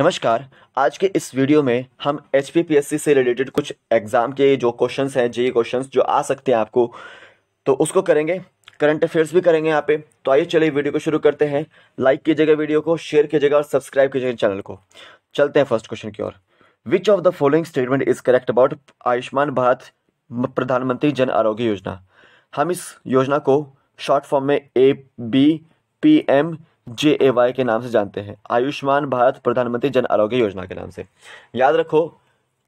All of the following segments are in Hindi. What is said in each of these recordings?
नमस्कार आज के इस वीडियो में हम एच से रिलेटेड कुछ एग्ज़ाम के जो क्वेश्चंस हैं जे क्वेश्चंस e जो आ सकते हैं आपको तो उसको करेंगे करंट अफेयर्स भी करेंगे यहाँ पे तो आइए चलिए वीडियो को शुरू करते हैं लाइक कीजिएगा वीडियो को शेयर कीजिएगा और सब्सक्राइब कीजिएगा चैनल को चलते हैं फर्स्ट क्वेश्चन की ओर which of the following statement is correct about Ayushman Bharat Pradhan Mantri Jan आरोग्य योजना हम इस योजना को शॉर्ट फॉर्म में A B P M J A Y के नाम से जानते हैं आयुष्मान भारत प्रधानमंत्री जन आरोग्य योजना के नाम से याद रखो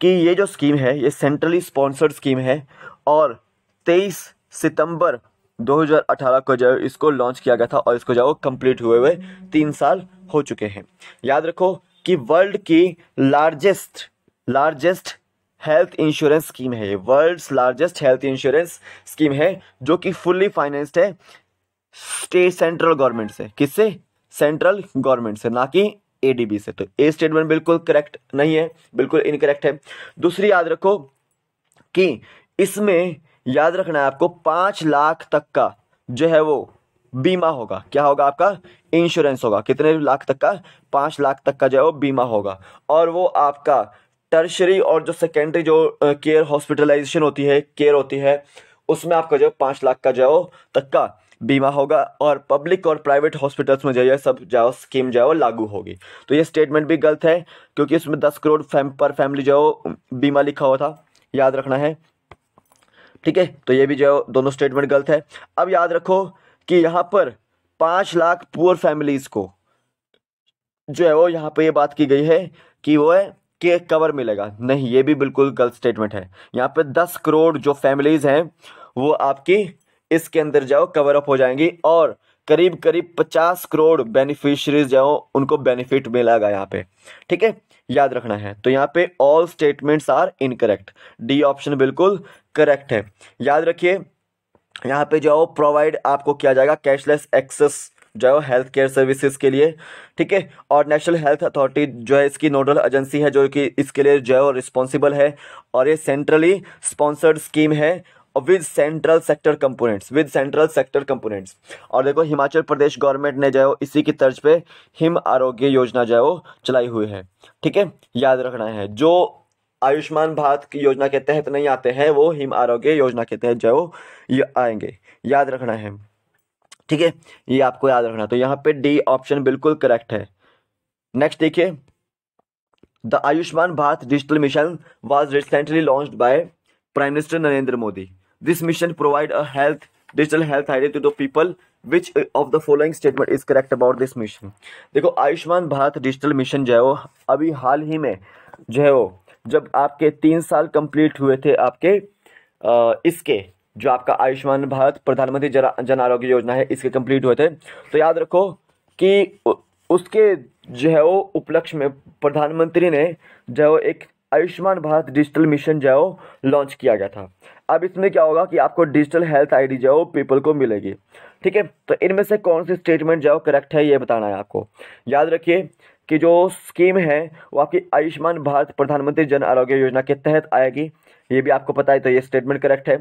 कि ये जो स्कीम है ये सेंट्रली स्पॉन्सर्ड स्कीम है और 23 सितंबर 2018 को जो इसको लॉन्च किया गया था और इसको जो कंप्लीट हुए हुए तीन साल हो चुके हैं याद रखो कि वर्ल्ड की largest largest health insurance scheme है ये world's largest health insurance scheme है जो कि फुल्ली फाइनेंस्ड है स्टेट सेंट्रल गवर्नमेंट से किससे सेंट्रल गवर्नमेंट से ना कि एडीबी से तो ए स्टेटमेंट बिल्कुल करेक्ट नहीं है बिल्कुल इनकरेक्ट है दूसरी याद रखो कि इसमें याद रखना है आपको पांच लाख तक का जो है वो बीमा होगा क्या होगा आपका इंश्योरेंस होगा कितने लाख तक का पांच लाख तक का जो है वो बीमा होगा और वो आपका टर्शरी और जो सेकेंडरी जो केयर हॉस्पिटलाइजेशन होती है केयर होती है उसमें आपका जो है लाख का जो है वो तक का बीमा होगा और पब्लिक और प्राइवेट हॉस्पिटल्स में जो है सब जो स्कीम जो है वो लागू होगी तो ये स्टेटमेंट भी गलत है क्योंकि इसमें दस करोड़ फैम पर फैमिली जो बीमा लिखा हुआ था याद रखना है ठीक है तो ये भी जो है दोनों स्टेटमेंट गलत है अब याद रखो कि यहाँ पर पाँच लाख पुअर फैमिलीज़ को जो है वो यहाँ पर ये बात की गई है कि वो है कि कवर मिलेगा नहीं ये भी बिल्कुल गलत स्टेटमेंट है यहाँ पर दस करोड़ जो फैमिलीज़ हैं वो आपकी इसके अंदर जाओ कवर अप हो जाएंगी और करीब करीब पचास करोड़ बेनिफिशरीज जाओ उनको बेनिफिट मिला गया यहाँ पे ठीक है याद रखना है तो यहाँ पे all statements are incorrect D option बिल्कुल करेक्ट है याद रखिए यहाँ पे जाओ प्रोवाइड आपको किया जाएगा कैशलेस एक्सेस जो है हेल्थ केयर सर्विसेज के लिए ठीक है और नेशनल हेल्थ अथॉरिटी जो है इसकी नोडल एजेंसी है जो कि इसके लिए जो है रिस्पॉन्सिबल है और ये सेंट्रली स्पॉन्सर्ड स्कीम है with central sector components with central sector components और देखो हिमाचल प्रदेश गवर्नमेंट ने जो इसी की तर्ज पे हिम आरोग्य योजना जो चलाई हुई है ठीक है याद रखना है जो आयुष्मान भारत की योजना के तहत नहीं आते हैं वो हिम आरोग्य योजना के तहत जो वो आएंगे याद रखना है ठीक है ये आपको याद रखना तो यहाँ पे डी ऑप्शन बिल्कुल करेक्ट है नेक्स्ट देखिए the Ayushman Bharat digital mission was recently launch by prime minister Narendra Modi this mission provide a digital health I D to the people which of the following statement is correct about this mission देखो आयुष्मान भारत डिजिटल मिशन जो है वो अभी हाल ही में जो है वो जब आपके तीन साल कंप्लीट हुए थे आपके आ, इसके जो आपका आयुष्मान भारत प्रधानमंत्री जन आरोग्य योजना है इसके कंप्लीट हुए थे तो याद रखो कि उसके जो है वो उपलक्ष्य में प्रधानमंत्री ने जो है वो एक आयुष्मान भारत डिजिटल मिशन जो है वो लॉन्च किया गया था अब इसमें क्या होगा कि आपको डिजिटल हेल्थ डी जो है पीपल को मिलेगी ठीक है तो इनमें से कौन सी स्टेटमेंट जो करेक्ट है ये बताना है आपको याद रखिए कि जो स्कीम है वो आपकी आयुष्मान भारत प्रधानमंत्री जन आरोग्य योजना के तहत आएगी ये भी आपको पता है तो ये स्टेटमेंट करेक्ट है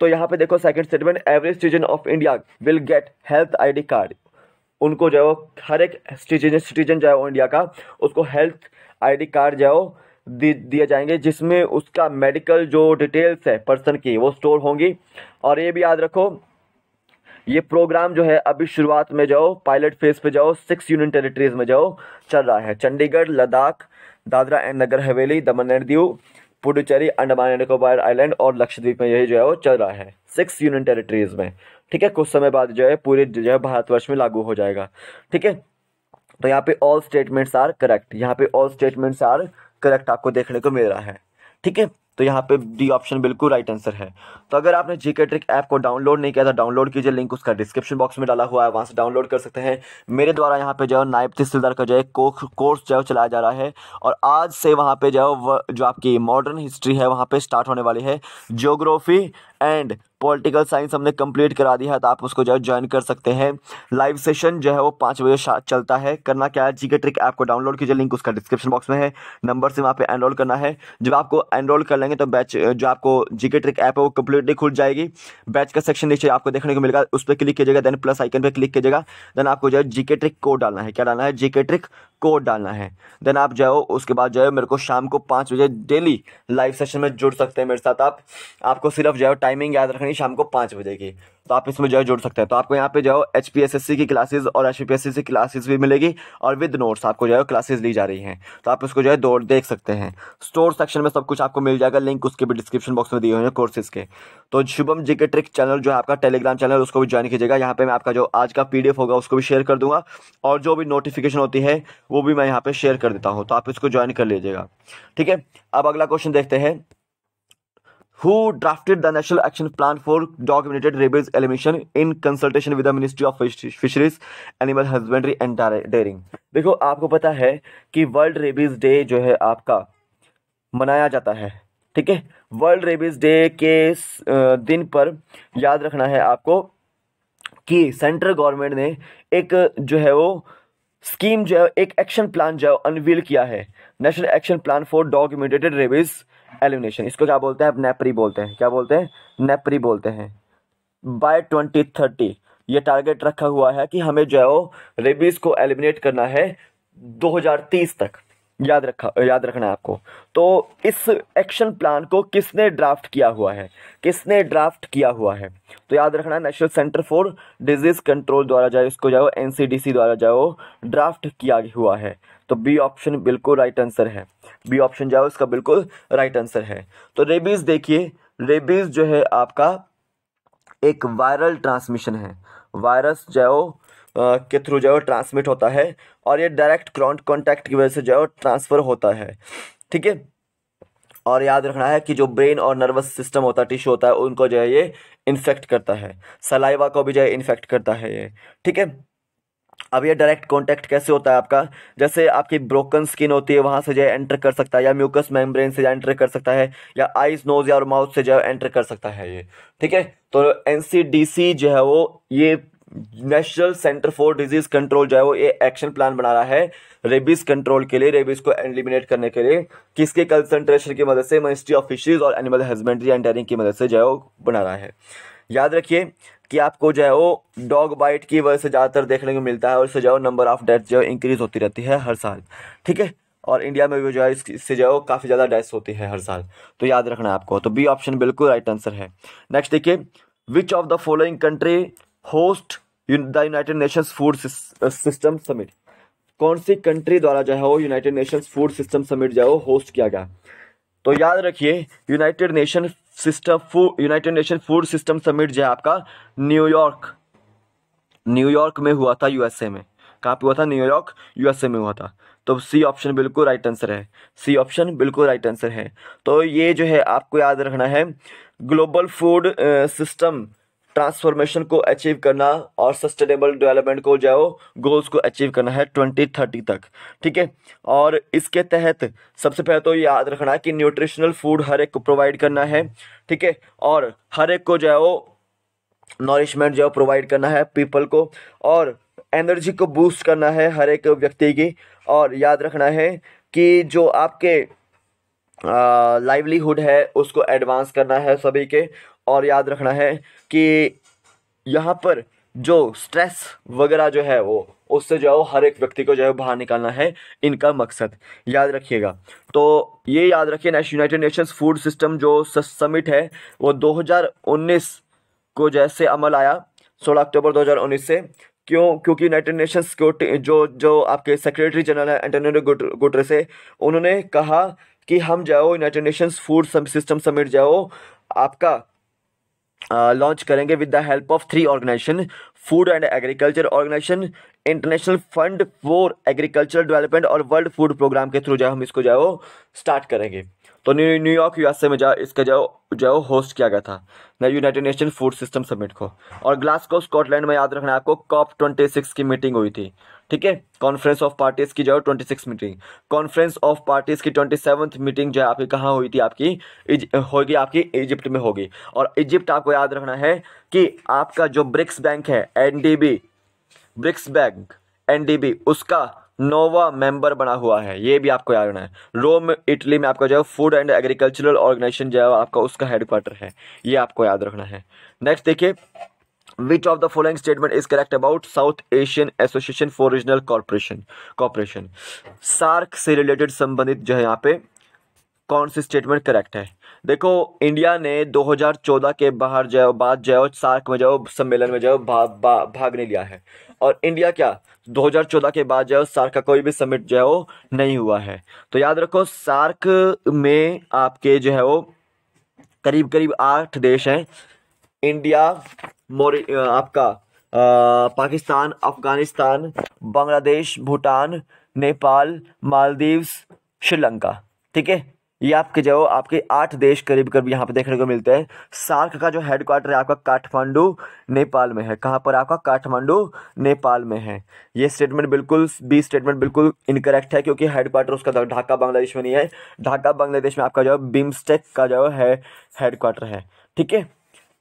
तो यहाँ पे देखो second statement every citizen of India will get health ID card उनको जो हर एक सिटीजन सिटीजन जो इंडिया का उसको हेल्थ आईडी कार्ड जो है दिए जाएंगे जिसमें उसका मेडिकल जो डिटेल्स है पर्सन की वो स्टोर होंगी और ये भी याद रखो ये प्रोग्राम जो है अभी शुरुआत में जाओ पायलट फेज पे जाओ सिक्स यूनियन टेरिटरीज में जाओ चल रहा है Chandigarh Ladakh Dadra and Nagar Haveli Daman and Diu Puducherry Andaman and Nicobar island और लक्षद्वीप में यही जो है वो चल रहा है सिक्स यूनियन टेरिटरीज में ठीक है कुछ समय बाद जो है पूरे जो है भारतवर्ष में लागू हो जाएगा ठीक है तो यहाँ पे ऑल स्टेटमेंट्स आर करेक्ट यहाँ पे ऑल स्टेटमेंट्स आर करेक्ट आपको देखने को मिल रहा है ठीक है तो यहाँ पे डी ऑप्शन बिल्कुल राइट आंसर है तो अगर आपने जीके ट्रिक ऐप को डाउनलोड नहीं किया था तो डाउनलोड कीजिए लिंक उसका डिस्क्रिप्शन बॉक्स में डाला हुआ है वहाँ से डाउनलोड कर सकते हैं मेरे द्वारा यहाँ पे जो है नायब तहसीलदार का जो है को, कोर्स जो है चलाया जा रहा है और आज से वहाँ पे जो है जो आपकी मॉडर्न हिस्ट्री है वहाँ पर स्टार्ट होने वाली है जोग्राफी एंड पॉलिटिकल साइंस हमने कंप्लीट करा दिया है तो आप उसको जो है ज्वाइन कर सकते हैं लाइव सेशन जो है वो पाँच बजे चलता है करना क्या है जी के ट्रिक ऐप को डाउनलोड कीजिए लिंक उसका डिस्क्रिप्शन बॉक्स में है नंबर से वहाँ पे एनरोल करना है जब आपको एनरोल कर लेंगे तो बैच जो आपको जी के ट्रिक ऐप है वो कंप्लीटली खुल जाएगी बैच का सेक्शन नीचे आपको देखने को मिलेगा उस पर क्लिक कीजिएगा देन प्लस आइकन पर क्लिक कीजिएगा देन आपको जो है जी ट्रिक कोड डालना है क्या डालना है जी ट्रिक कोड डालना है देन आप जाओ उसके बाद जाओ मेरे को शाम को पाँच बजे डेली लाइव सेशन में जुड़ सकते हैं मेरे साथ आप आपको सिर्फ जाओ टाइमिंग याद रखनी शाम को पाँच बजे की तो आप इसमें जो है जुड़ सकते हैं तो आपको यहाँ पे जो एस सी की क्लासेज और एच की क्लासेज भी मिलेगी और विद नोट्स आपको जो है क्लासेज ली जा रही हैं तो आप इसको जो है दौड़ देख सकते हैं स्टोर सेक्शन में सब कुछ आपको मिल जाएगा लिंक उसके भी डिस्क्रिप्शन बॉक्स में दिए हुए हैं कोर्सेज के तो शुभम जी के ट्रिक चैनल जो है आपका टेलीग्राम चैनल उसको भी ज्वाइन कीजिएगा यहाँ पर मैं आपका जो आज का पी होगा उसको भी शेयर कर दूंगा और जो भी नोटिफिकेशन होती है वो भी मैं यहाँ पर शेयर कर देता हूँ तो आप इसको ज्वाइन कर लीजिएगा ठीक है अब अगला क्वेश्चन देखते हैं who drafted the National Action Plan for Dog-Related Rabies Elimination in consultation with the Ministry of Fisheries, Animal Husbandry and Dairying. देखो आपको पता है कि वर्ल्ड रेबीज़ डे जो है आपका मनाया जाता है ठीक है वर्ल्ड रेबीज़ डे के दिन पर याद रखना है आपको कि सेंट्रल गवर्नमेंट ने एक जो है वो स्कीम जो है एक एक्शन प्लान जो है अनवील किया है national action plan for dog mediated rabies elimination इसको क्या बोलते हैं नेपरी बोलते हैं क्या बोलते हैं नेपरी बोलते हैं बाय ट्वेंटी थर्टी ये टारगेट रखा हुआ है कि हमें जो है वो रेबीज़ को एलिमिनेट करना है दो हजार तीस तक याद रखा याद रखना है आपको तो इस एक्शन प्लान को किसने ड्राफ्ट किया हुआ है किसने ड्राफ्ट किया हुआ है तो याद रखना national centre for disease control द्वारा जाए इसको जाओ एनसीडीसी द्वारा जाओ ड्राफ्ट किया हुआ है तो बी ऑप्शन बिल्कुल राइट आंसर है बी ऑप्शन जाओ इसका बिल्कुल राइट आंसर है तो रेबीज़ देखिए रेबीज़ जो है आपका एक वायरल ट्रांसमिशन है वायरस जो के थ्रू जो है ट्रांसमिट होता है और ये डायरेक्ट ग्राउंड कॉन्टैक्ट की वजह से जो है ट्रांसफ़र होता है ठीक है और याद रखना है कि जो ब्रेन और नर्वस सिस्टम होता है टिश्यू होता है उनको जो है ये इन्फेक्ट करता है सलाइवा को भी जो है इन्फेक्ट करता है ये ठीक है अब ये डायरेक्ट कांटेक्ट कैसे होता है आपका जैसे आपकी ब्रोकन स्किन होती है वहाँ से जो है एंटर कर सकता है या म्यूकस मेम्ब्रेन से जो एंटर कर सकता है या आइज नोज या और माउथ से जो है एंटर कर सकता है ये ठीक है तो एन जो है वो ये national centre for disease control जो है वो ये एक्शन प्लान बना रहा है रेबीज कंट्रोल के लिए रेबीज को एलिमिनेट करने के लिए किसके कंसंट्रेशन की मदद से मिनिस्ट्री ऑफ फिशरीज और एनिमल हस्बेंड्री एंड डेयरिंग की मदद से जो है वो बना रहा है याद रखिए कि आपको जो है वो डॉग बाइट की वजह से ज़्यादातर देखने को मिलता है और इससे जो है नंबर ऑफ डेथ जो है इंक्रीज होती रहती है हर साल ठीक है और इंडिया में भी जो है इससे जो है वो काफ़ी ज़्यादा डेथ होती है हर साल तो याद रखना है आपको तो बी ऑप्शन बिल्कुल राइट आंसर है नेक्स्ट देखिए which of the following country host the united nations food system summit कौन सी कंट्री द्वारा जो है वो united nations food system summit जो है वो होस्ट किया गया तो याद रखिए united nation system food united nation food system summit जो है आपका न्यूयॉर्क न्यूयॉर्क में हुआ था यूएसए में कहाँ पे हुआ था न्यूयॉर्क यूएसए में हुआ था तो सी ऑप्शन बिल्कुल राइट आंसर है सी ऑप्शन बिल्कुल राइट आंसर है तो ये जो है आपको याद रखना है ग्लोबल फूड सिस्टम ट्रांसफॉर्मेशन को अचीव करना और सस्टेनेबल डेवलपमेंट को जो गोल्स को अचीव करना है ट्वेंटी थर्टी तक ठीक है और इसके तहत सबसे पहले तो याद रखना कि न्यूट्रिशनल फूड हर एक को प्रोवाइड करना है ठीक है और हर एक को जो है वो नॉरिशमेंट जो है प्रोवाइड करना है पीपल को और एनर्जी को बूस्ट करना है हर एक व्यक्ति की और याद रखना है कि जो आपके लाइवलीहुड है उसको एडवांस करना है सभी के और याद रखना है कि यहाँ पर जो स्ट्रेस वगैरह जो है वो उससे जो है वो हर एक व्यक्ति को जो है बाहर निकालना है इनका मकसद याद रखिएगा तो ये याद रखिए nation united nations food system जो समिट है वो 2019 को जैसे अमल आया 16 अक्टूबर 2019 से क्यों क्योंकि यूनाइटेड नेशन सिक्योरिटी जो जो आपके सेक्रेटरी जनरल है एंटोनियो गुटरे से उन्होंने कहा कि हम जाओ united nations food system summit जाओ आपका लॉन्च करेंगे with the help of three organisation food and agriculture organisation international fund for agriculture development और वर्ल्ड फूड प्रोग्राम के थ्रू जो हम इसको जो है स्टार्ट करेंगे तो न्यूयॉर्क यूएसए में जो इसका जो जो होस्ट किया गया था united nation food system summit को और ग्लासगो स्कॉटलैंड में याद रखना आपको कॉप ट्वेंटी सिक्स की मीटिंग हुई थी ठीक है कॉन्फ्रेंस ऑफ पार्टीज की जो है twenty six meeting conference of parties की ट्वेंटी सेवन मीटिंग जो है आपकी कहाँ हुई थी आपकी होगी आपकी इजिप्ट में होगी और इजिप्ट आपको याद रखना है कि आपका जो ब्रिक्स बैंक है एनडीबी ब्रिक्स बैंक एनडीबी उसका नोवा मेंबर बना हुआ है ये भी आपको याद रखना है रोम इटली में आपका जो है फूड एंड एग्रीकल्चरल ऑर्गेनाइजेशन जो है आपका उसका हेडक्वार्टर है ये आपको याद रखना है नेक्स्ट देखिए which of the following statement is correct about south Asian association for regional corporation corporation SAARC से रिलेटेड संबंधित जो है यहाँ पे कौन सी स्टेटमेंट करेक्ट है देखो इंडिया ने 2014 के बाहर जो बाद जो सार्क में जाओ सम्मेलन में जो भा, भा, भाग नहीं लिया है और इंडिया क्या 2014 के बाद जो सार्क का कोई भी समिट जो है वो नहीं हुआ है तो याद रखो सार्क में आपके जो है वो करीब करीब आठ देश हैं इंडिया मोरी आपका पाकिस्तान अफगानिस्तान बांग्लादेश भूटान नेपाल मालदीव्स श्रीलंका ठीक है ये आपके जो आपके आठ देश करीब करीब यहाँ पे देखने को मिलते हैं सार्क का जो हेडक्वार्टर है आपका काठमांडू नेपाल में है कहाँ पर आपका काठमांडू नेपाल में है ये स्टेटमेंट बिल्कुल बी स्टेटमेंट बिल्कुल इनकरेक्ट है क्योंकि हेडक्वार्टर उसका ढाका बांग्लादेश में नहीं है ढाका बांग्लादेश में आपका जो बिम्स्टेक का जो है हेडक्वार्टर है ठीक है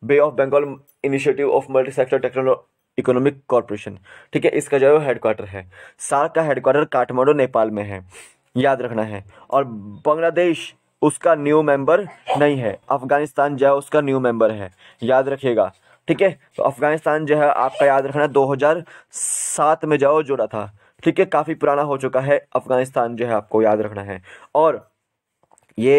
bay of Bengal initiative of multi sector टेक्नोलो इकोनॉमिक कॉरपोरेशन ठीक है इसका जो है हेडक्वार्टर है सार का हेडक्वार्टर काठमांडू नेपाल में है याद रखना है और बांग्लादेश उसका न्यू मेंबर नहीं है अफगानिस्तान जो है उसका न्यू मेंबर है याद रखिएगा ठीक है तो अफगानिस्तान जो है आपका याद रखना 2007 में जाओ जुड़ा था ठीक है काफ़ी पुराना हो चुका है अफगानिस्तान जो है आपको याद रखना है और ये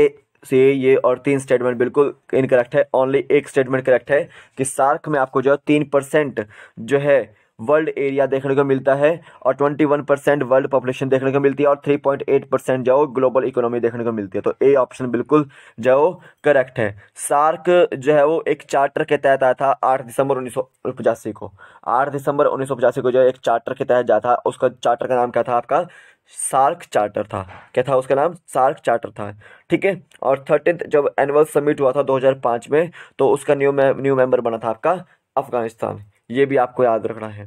से ये और तीन स्टेटमेंट बिल्कुल इनकरेक्ट है ओनली एक स्टेटमेंट करेक्ट है कि सार्क में आपको जो है तीन परसेंट जो है वर्ल्ड एरिया देखने को मिलता है और twenty one percent world population देखने को मिलती है और थ्री पॉइंट एट परसेंट जो ग्लोबल इकोनॉमी देखने को मिलती है तो ए ऑप्शन बिल्कुल जो करेक्ट है सार्क जो है वो एक चार्टर के तहत आया था आठ दिसंबर उन्नीस को आठ दिसंबर उन्नीस को जो है एक चार्टर के तहत जाता उसका चार्टर का नाम क्या था आपका सार्क चार्टर था क्या था उसका नाम सार्क चार्टर था ठीक है और थर्टीन जब एनुअल समिट हुआ था 2005 में तो उसका न्यू मे, न्यू मेंबर बना था आपका अफगानिस्तान ये भी आपको याद रखना है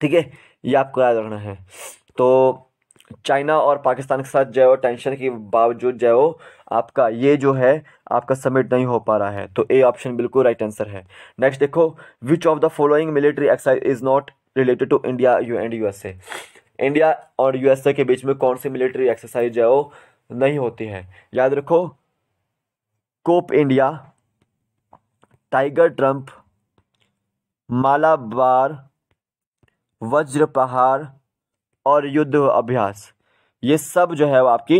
ठीक है ये आपको याद रखना है तो चाइना और पाकिस्तान के साथ जो टेंशन के बावजूद जो आपका ये जो है आपका सबमिट नहीं हो पा रहा है तो ए ऑप्शन बिल्कुल राइट आंसर है नेक्स्ट देखो which of the following military exercise is not related to India U and USA India और यूएसए के बीच में कौन सी मिलिट्री एक्सरसाइज है वो नहीं होती है याद रखो Cope India tiger triumph Malabar Vajra पहाड़ और युद्ध अभ्यास ये सब जो है वो आपकी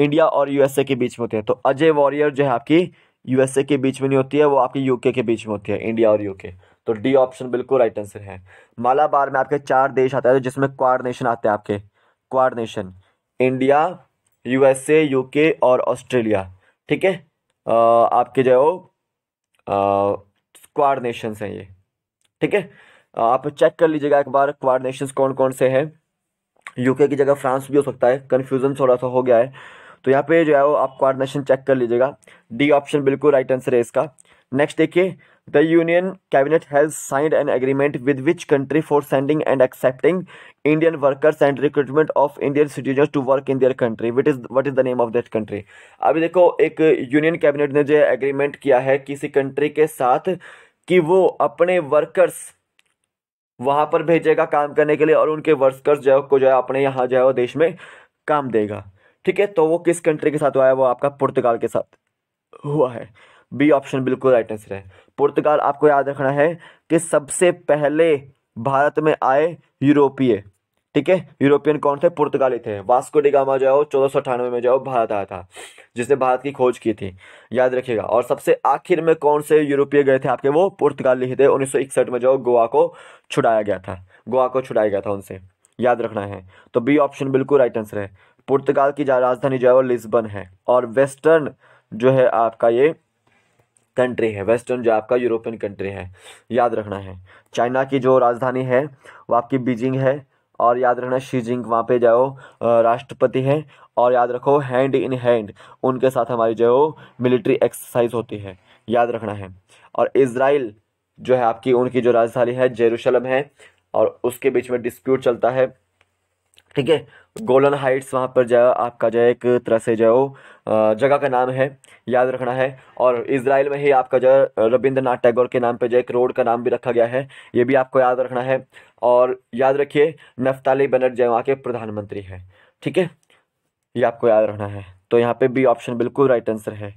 इंडिया और यूएसए के बीच में होती है तो अजय वॉरियर जो है आपकी यूएसए के बीच में नहीं होती है वो आपकी यूके के बीच में होती है इंडिया और यूके तो डी ऑप्शन बिल्कुल राइट आंसर है मालाबार में आपके चार देश आते हैं तो जिसमें क्वार नेशन आते हैं आपके quad nation India USA UK और ऑस्ट्रेलिया ठीक है आपके जो क्वार नेशन हैं ये ठीक है आप चेक कर लीजिएगा एक बार क्वार नेशन कौन कौन से हैं यूके की जगह फ्रांस भी हो सकता है कन्फ्यूजन थोड़ा सा हो गया है तो यहाँ पे जो है वो आप क्वार नेशन चेक कर लीजिएगा डी ऑप्शन बिल्कुल राइट आंसर है इसका नेक्स्ट देखिए The Union Cabinet has signed an agreement with which country for sending and accepting Indian workers and recruitment of Indian citizens to work in their country. What is what is the name of that country? अभी देखो एक यूनियन कैबिनेट ने जो एग्रीमेंट किया है किसी कंट्री के साथ कि वो अपने वर्कर्स वहाँ पर भेजेगा काम करने के लिए और उनके वर्कर्स जो है को जो है अपने यहाँ जो है वो देश में काम देगा ठीक है तो वो किस कंट्री के साथ हुआ है वो आपका पुर्तगाल के साथ हुआ है बी ऑप्शन बिल्कुल राइट आंसर है पुर्तगाल आपको याद रखना है कि सबसे पहले भारत में आए यूरोपीय ठीक है यूरोपियन कौन थे पुर्तगाली थे वास्को डिगामा जो है वो चौदह सौ अठानवे में जो है भारत आया था जिसने भारत की खोज की थी याद रखिएगा और सबसे आखिर में कौन से यूरोपीय गए थे आपके वो पुर्तगाली ही थे उन्नीस में जो गोवा को छुड़ाया गया था गोवा को छुड़ाया गया था उनसे याद रखना है तो बी ऑप्शन बिल्कुल राइट आंसर है पुर्तगाल की राजधानी जो है वो लिस्बन है और वेस्टर्न जो है आपका ये कंट्री है वेस्टर्न जो आपका यूरोपियन कंट्री है याद रखना है चाइना की जो राजधानी है वो आपकी बीजिंग है और याद रखना शी जिंग वहाँ पे जाओ राष्ट्रपति हैं और याद रखो हैंड इन हैंड उनके साथ हमारी जो मिलिट्री एक्सरसाइज होती है याद रखना है और इसराइल जो है आपकी उनकी जो राजधानी है जेरूशलम है और उसके बीच में डिस्प्यूट चलता है ठीक है गोलन हाइट्स वहाँ पर जो आपका जो एक तरह से जो जगह का नाम है याद रखना है और इसराइल में ही आपका जो रविंद्रनाथ टैगोर के नाम पे जो एक रोड का नाम भी रखा गया है ये भी आपको याद रखना है और याद रखिए नफ्ताली बनर जो वहाँ के प्रधानमंत्री हैं ठीक है ये आपको याद रखना है तो यहाँ पे बी ऑप्शन बिल्कुल राइट आंसर है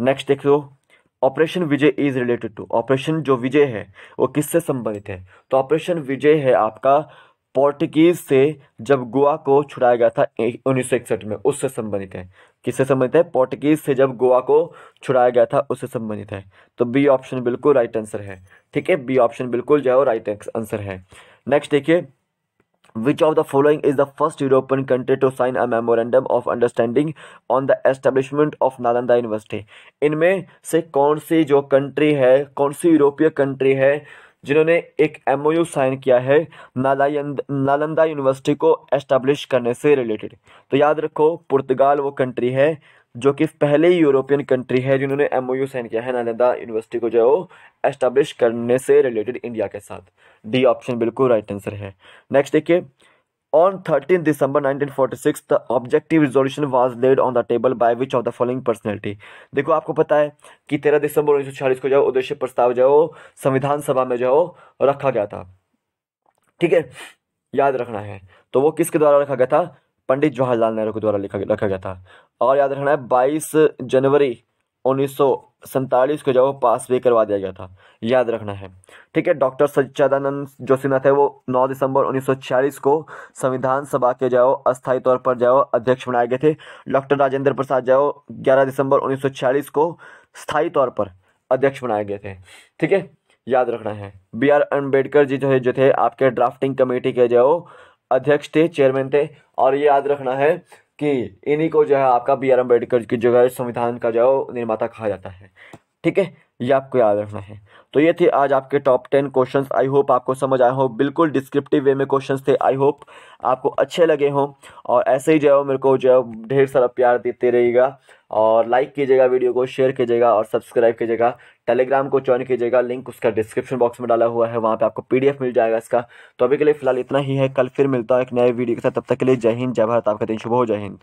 नेक्स्ट देख लो operation Vijay is related to operation जो विजय है वो किससे संबंधित है तो ऑपरेशन विजय है आपका पोर्टुगीज से जब गोवा को छुड़ाया गया था उन्नीस सौ इकसठ में उससे संबंधित है किससे संबंधित है पोर्टुगीज से जब गोवा को छुड़ाया गया था उससे संबंधित है तो बी ऑप्शन बिल्कुल राइट आंसर है ठीक है बी ऑप्शन बिल्कुल जो है वो राइट आंसर है नेक्स्ट देखिए which of the following is the first European country to sign a memorandum of understanding on the establishment of Nalanda university इनमें से कौन सी जो कंट्री है कौन सी यूरोपीय कंट्री है जिन्होंने एक एमओयू साइन किया है नालंदा यूनिवर्सिटी को एस्टेब्लिश करने से रिलेटेड तो याद रखो पुर्तगाल वो कंट्री है जो कि पहले यूरोपियन कंट्री है जिन्होंने एमओयू साइन किया है नालंदा यूनिवर्सिटी को जो है वो एस्टेब्लिश करने से रिलेटेड इंडिया के साथ डी ऑप्शन बिल्कुल राइट आंसर है नेक्स्ट देखिए On 13 December 1946, the objective resolution was laid on the table by which of the following personality? देखो आपको पता है कि 13 दिसंबर 1946 को जो उद्देश्य प्रस्ताव जो संविधान सभा में जो रखा गया था ठीक है याद रखना है तो वो किसके द्वारा रखा गया था पंडित जवाहरलाल नेहरू के द्वारा लिखा रखा गया था और याद रखना है 22 जनवरी उन्नीस को जो पास भी करवा दिया गया था याद रखना है ठीक है डॉक्टर जो जोशीनाथ है वो 9 दिसंबर 1946 को संविधान सभा के जाओ अस्थायी तौर पर जाओ अध्यक्ष बनाए गए थे डॉक्टर राजेंद्र प्रसाद जाओ 11 दिसंबर 1946 को स्थायी तौर पर अध्यक्ष बनाए गए थे ठीक है याद रखना है बी आर अम्बेडकर जी जो है जो थे आपके ड्राफ्टिंग कमेटी के जो अध्यक्ष थे चेयरमैन थे और ये याद रखना है कि इन्हीं को जो है आपका बी आर अम्बेडकर की जो है संविधान का जो है निर्माता कहा जाता है ठीक है ये आपको याद रखना है तो ये थे आज आपके top ten questions I hope आपको समझ आए हो बिल्कुल डिस्क्रिप्टिव वे में क्वेश्चंस थे आई होप आपको अच्छे लगे हों और ऐसे ही जो है मेरे को जो है ढेर सारा प्यार देते रहेगा और लाइक कीजिएगा वीडियो को शेयर कीजिएगा और सब्सक्राइब कीजिएगा टेलीग्राम को ज्वाइन कीजिएगा लिंक उसका डिस्क्रिप्शन बॉक्स में डाला हुआ है वहाँ पे आपको पीडीएफ मिल जाएगा इसका तो अभी के लिए फिलहाल इतना ही है कल फिर मिलता है एक नए वीडियो के साथ तब तक के लिए जय हिंद जय भारत आपका दिन शुभ हो जय हिंद